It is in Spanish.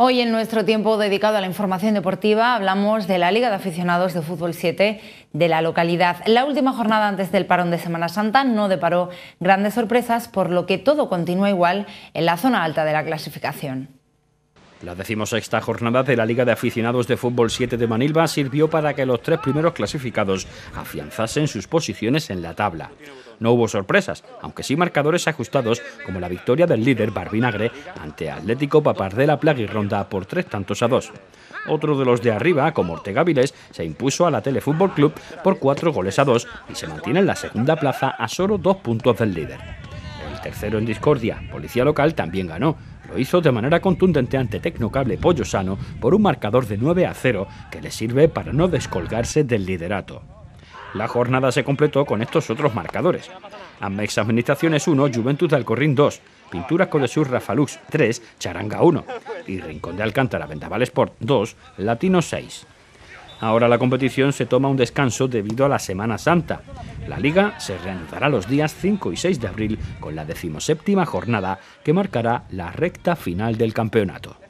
Hoy en nuestro tiempo dedicado a la información deportiva hablamos de la Liga de Aficionados de Fútbol 7 de la localidad. La última jornada antes del parón de Semana Santa no deparó grandes sorpresas, por lo que todo continúa igual en la zona alta de la clasificación. La decimosexta jornada de la Liga de Aficionados de Fútbol 7 de Manilva sirvió para que los tres primeros clasificados afianzasen sus posiciones en la tabla no hubo sorpresas, aunque sí marcadores ajustados como la victoria del líder Barbinagre ante Atlético Papardela ronda por tres tantos a dos. Otro de los de arriba, como Ortega Viles, se impuso a la Telefútbol Club por cuatro goles a dos y se mantiene en la segunda plaza a solo dos puntos del líder. El tercero en discordia, Policía Local, también ganó, lo hizo de manera contundente ante Tecnocable Pollo Sano por un marcador de 9 a 0 que le sirve para no descolgarse del liderato. La jornada se completó con estos otros marcadores. Amex Administraciones 1, Juventud del Corrín 2, Pinturas Colesur Rafalux 3, Charanga 1 y Rincón de Alcántara Vendaval Sport 2, Latino 6. Ahora la competición se toma un descanso debido a la Semana Santa. La liga se reanudará los días 5 y 6 de abril con la decimoséptima jornada que marcará la recta final del campeonato.